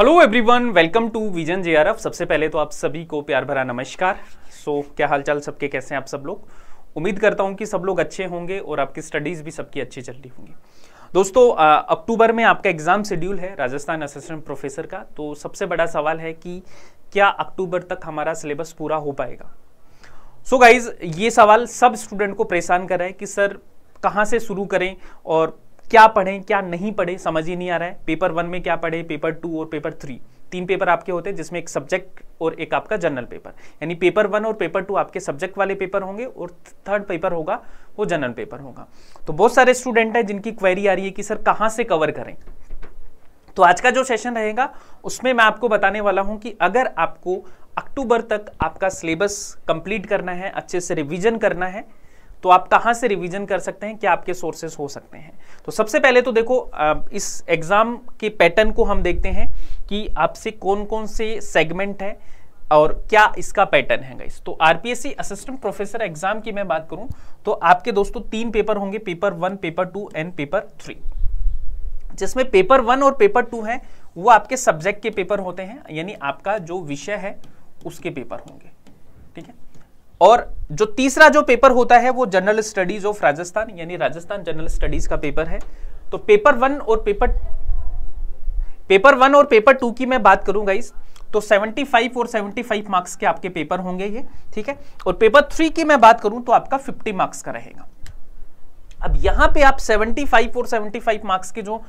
hello everyone welcome to vision J सबसे पहले तो आप सभी को प्यार भरा नमस्कार सो so, क्या हालचाल सबके कैसे हैं आप सब लोग उम्मीद करता हूं कि सब लोग अच्छे होंगे और आपकी स्टडीज़ भी सबकी अच्छी चल रही होंगी दोस्तों अक्टूबर में आपका एग्ज़ाम शेड्यूल है राजस्थान असिस्टेंट प्रोफेसर का तो सबसे बड़ा सवाल है कि क्या अक्टूबर तक हमारा सिलेबस पूरा हो पाएगा सो so गाइज ये सवाल सब स्टूडेंट को परेशान कर रहा है कि सर कहाँ से शुरू करें और क्या पढ़े क्या नहीं पढ़े समझ ही नहीं आ रहा है पेपर वन में क्या पढ़े पेपर टू और पेपर थ्री तीन पेपर आपके होते हैं जिसमें एक सब्जेक्ट और एक आपका जनरल पेपर यानी पेपर वन और पेपर टू आपके सब्जेक्ट वाले पेपर होंगे और थर्ड पेपर होगा वो जनरल पेपर होगा तो बहुत सारे स्टूडेंट हैं जिनकी क्वेरी आ रही है कि सर कहाँ से कवर करें तो आज का जो सेशन रहेगा उसमें मैं आपको बताने वाला हूं कि अगर आपको अक्टूबर तक आपका सिलेबस कंप्लीट करना है अच्छे से रिविजन करना है तो आप कहाँ से रिवीजन कर सकते हैं क्या आपके सोर्सेस हो सकते हैं तो सबसे पहले तो देखो इस एग्ज़ाम के पैटर्न को हम देखते हैं कि आपसे कौन कौन से सेगमेंट है और क्या इसका पैटर्न है गाइस तो आरपीएससी असिस्टेंट प्रोफेसर एग्जाम की मैं बात करूं तो आपके दोस्तों तीन पेपर होंगे paper one paper two and paper three जिसमें पेपर वन और पेपर टू है वो आपके सब्जेक्ट के पेपर होते हैं यानी आपका जो विषय है उसके पेपर होंगे ठीक है और जो तीसरा जो पेपर होता है वो जनरल स्टडीज ऑफ राजस्थान यानी राजस्थान जनरल स्टडीज का पेपर है तो पेपर वन और पेपर पेपर वन और पेपर टू की मैं बात करूंगा इस तो 75 और 75 मार्क्स के आपके पेपर होंगे ये ठीक है और पेपर थ्री की मैं बात करूं तो आपका 50 मार्क्स का रहेगा अब यहां पे आप 75 और 75 मार्क्स के जो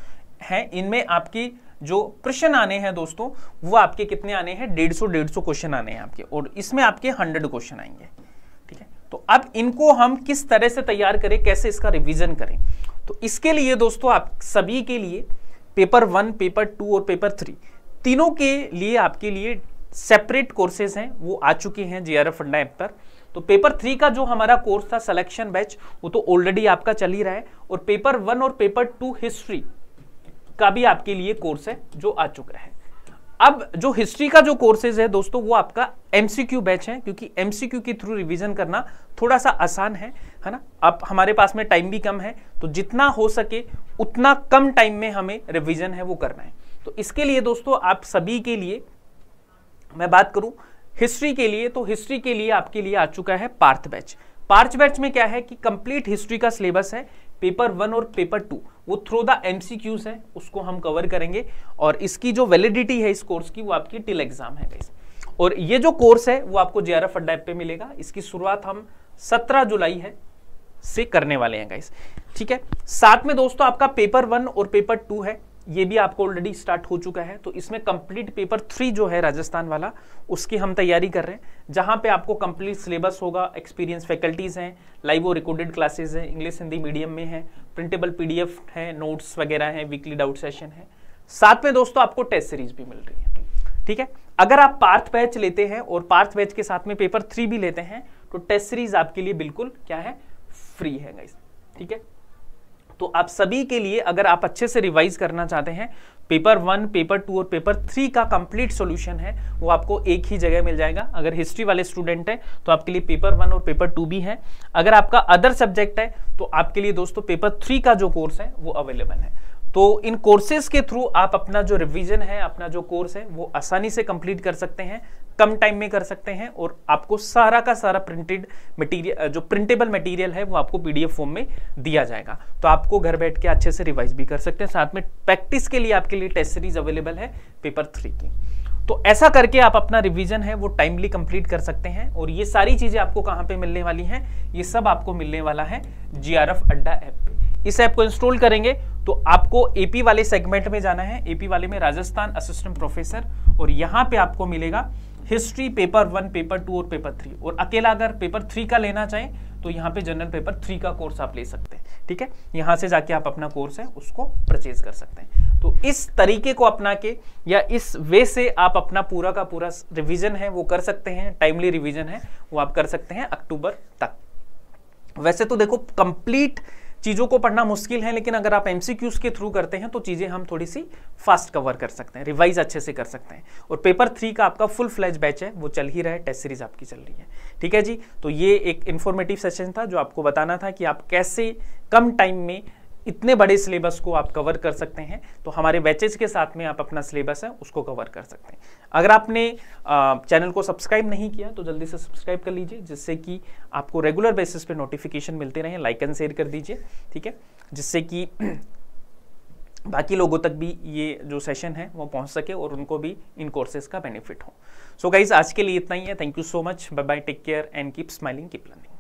हैं इनमें आपकी जो प्रश्न आने हैं दोस्तों वो आपके कितने आने हैं डेढ़ सौ डेढ़ सौ क्वेश्चन आने हैं आपके और इसमें आपके हंड्रेड क्वेश्चन आएंगे ठीक है तो अब इनको हम किस तरह से तैयार करें कैसे इसका रिविजन करें तो इसके लिए दोस्तों आप सभी के लिए पेपर वन पेपर टू और पेपर थ्री तीनों के लिए आपके लिए सेपरेट कोर्सेज हैं वो आ चुके हैं J R F Funda app पर तो पेपर थ्री का जो हमारा कोर्स था सिलेक्शन बैच वो तो ऑलरेडी आपका चल ही रहा है और पेपर वन और पेपर टू हिस्ट्री का भी आपके लिए कोर्स है जो आ चुका है अब जो हिस्ट्री का जो कोर्सेज है दोस्तों वो आपका एमसीक्यू बैच है क्योंकि एमसीक्यू के थ्रू रिवीजन करना थोड़ा सा आसान है है ना अब हमारे पास में टाइम भी कम है तो जितना हो सके उतना कम टाइम में हमें रिवीजन है वो करना है तो इसके लिए दोस्तों आप सभी के लिए मैं बात करूं हिस्ट्री के लिए तो हिस्ट्री के लिए आपके लिए आ चुका है पार्थ बैच पार्थ बैच में क्या है कि कंप्लीट हिस्ट्री का सिलेबस है पेपर वन और पेपर टू वो थ्रू द एमसीक्यूज है उसको हम कवर करेंगे और इसकी जो वैलिडिटी है इस कोर्स की वो आपकी टिल एग्जाम है गाइस और ये जो कोर्स है वो आपको जे आर एफ अड्डा पे मिलेगा इसकी शुरुआत हम 17 जुलाई है से करने वाले हैं गाइस ठीक है साथ में दोस्तों आपका पेपर वन और पेपर टू है ये भी आपको ऑलरेडी स्टार्ट हो चुका है तो इसमें कंप्लीट पेपर थ्री जो है राजस्थान वाला उसकी हम तैयारी कर रहे हैं जहां पे आपको कंप्लीट सिलेबस होगा एक्सपीरियंस फैकल्टीज़ हैं लाइव और रिकॉर्डेड क्लासेस हैं इंग्लिश हिंदी मीडियम में है प्रिंटेबल पी है नोट्स वगैरह हैं वीकली डाउट सेशन है साथ में दोस्तों आपको टेस्ट सीरीज भी मिल रही है ठीक है अगर आप पार्थ बैच लेते हैं और पार्थ बैच के साथ में पेपर थ्री भी लेते हैं तो टेस्ट सीरीज आपके लिए बिल्कुल क्या है फ्री है ठीक है तो आप सभी के लिए अगर आप अच्छे से रिवाइज करना चाहते हैं पेपर वन पेपर टू और पेपर थ्री का कंप्लीट सॉल्यूशन है वो आपको एक ही जगह मिल जाएगा अगर हिस्ट्री वाले स्टूडेंट हैं तो आपके लिए पेपर वन और पेपर टू भी है अगर आपका अदर सब्जेक्ट है तो आपके लिए दोस्तों पेपर थ्री का जो कोर्स है वो अवेलेबल है तो इन कोर्सेज के थ्रू आप अपना जो रिवीजन है अपना जो कोर्स है वो आसानी से कंप्लीट कर सकते हैं कम टाइम में कर सकते हैं और आपको सारा का सारा प्रिंटेड मटेरियल जो प्रिंटेबल मटेरियल है वो आपको पीडीएफ फॉर्म में दिया जाएगा तो आपको घर बैठ के अच्छे से रिवाइज भी कर सकते हैं साथ में प्रैक्टिस के लिए आपके लिए टेस्ट सीरीज अवेलेबल है पेपर थ्री की तो ऐसा करके आप अपना रिवीजन है वो टाइमली कंप्लीट कर सकते हैं और ये सारी चीज़ें आपको कहाँ पे मिलने वाली हैं ये सब आपको मिलने वाला है जीआरएफ अड्डा ऐप पे इस ऐप को इंस्टॉल करेंगे तो आपको एपी वाले सेगमेंट में जाना है एपी वाले में राजस्थान असिस्टेंट प्रोफेसर और यहां पे आपको मिलेगा history paper one paper two और पेपर थ्री और अकेला अगर पेपर थ्री का लेना चाहे तो यहां पे जनरल पेपर थ्री का कोर्स आप ले सकते हैं ठीक है यहां से जाके आप अपना कोर्स है उसको परचेज कर सकते हैं तो इस तरीके को अपना के या इस वे से आप अपना पूरा का पूरा रिविजन है वो कर सकते हैं टाइमली रिविजन है वो आप कर सकते हैं अक्टूबर तक वैसे तो देखो कंप्लीट चीज़ों को पढ़ना मुश्किल है लेकिन अगर आप एम के थ्रू करते हैं तो चीज़ें हम थोड़ी सी फास्ट कवर कर सकते हैं रिवाइज अच्छे से कर सकते हैं और पेपर थ्री का आपका फुल फ्लैज बैच है वो चल ही रहा है टेस्ट सीरीज आपकी चल रही है ठीक है जी तो ये एक इन्फॉर्मेटिव सेशन था जो आपको बताना था कि आप कैसे कम टाइम में इतने बड़े सिलेबस को आप कवर कर सकते हैं तो हमारे बैचेज के साथ में आप अपना सिलेबस है उसको कवर कर सकते हैं अगर आपने चैनल को सब्सक्राइब नहीं किया तो जल्दी से सब्सक्राइब कर लीजिए जिससे कि आपको रेगुलर बेसिस पे नोटिफिकेशन मिलते रहें लाइक एंड शेयर कर दीजिए ठीक है जिससे कि बाकी लोगों तक भी ये जो सेशन है वो पहुंच सके और उनको भी इन कोर्सेज का बेनिफिट हो सो so गाइज आज के लिए इतना ही है thank you so much bye bye take care and keep smiling keep learning